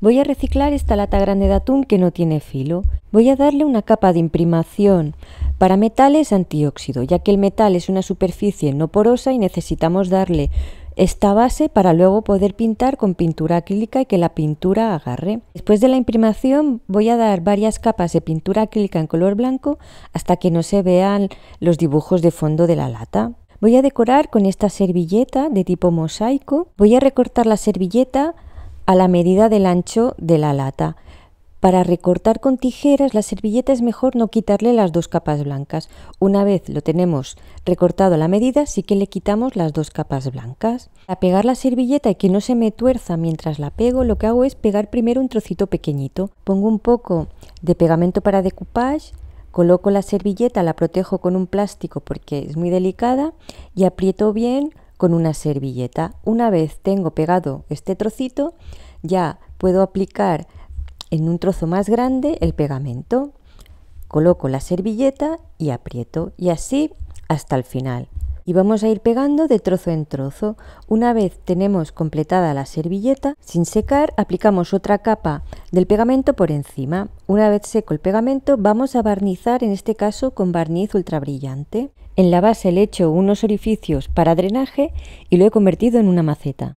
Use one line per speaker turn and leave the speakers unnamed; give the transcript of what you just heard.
Voy a reciclar esta lata grande de atún que no tiene filo. Voy a darle una capa de imprimación para metales antióxido, ya que el metal es una superficie no porosa y necesitamos darle esta base para luego poder pintar con pintura acrílica y que la pintura agarre. Después de la imprimación voy a dar varias capas de pintura acrílica en color blanco hasta que no se vean los dibujos de fondo de la lata. Voy a decorar con esta servilleta de tipo mosaico. Voy a recortar la servilleta a la medida del ancho de la lata. Para recortar con tijeras la servilleta es mejor no quitarle las dos capas blancas. Una vez lo tenemos recortado a la medida, sí que le quitamos las dos capas blancas. Para pegar la servilleta y que no se me tuerza mientras la pego, lo que hago es pegar primero un trocito pequeñito. Pongo un poco de pegamento para decoupage, coloco la servilleta, la protejo con un plástico porque es muy delicada y aprieto bien con una servilleta. Una vez tengo pegado este trocito, ya puedo aplicar en un trozo más grande el pegamento. Coloco la servilleta y aprieto y así hasta el final y vamos a ir pegando de trozo en trozo. Una vez tenemos completada la servilleta, sin secar aplicamos otra capa del pegamento por encima. Una vez seco el pegamento vamos a barnizar en este caso con barniz ultra brillante. En la base le he hecho unos orificios para drenaje y lo he convertido en una maceta.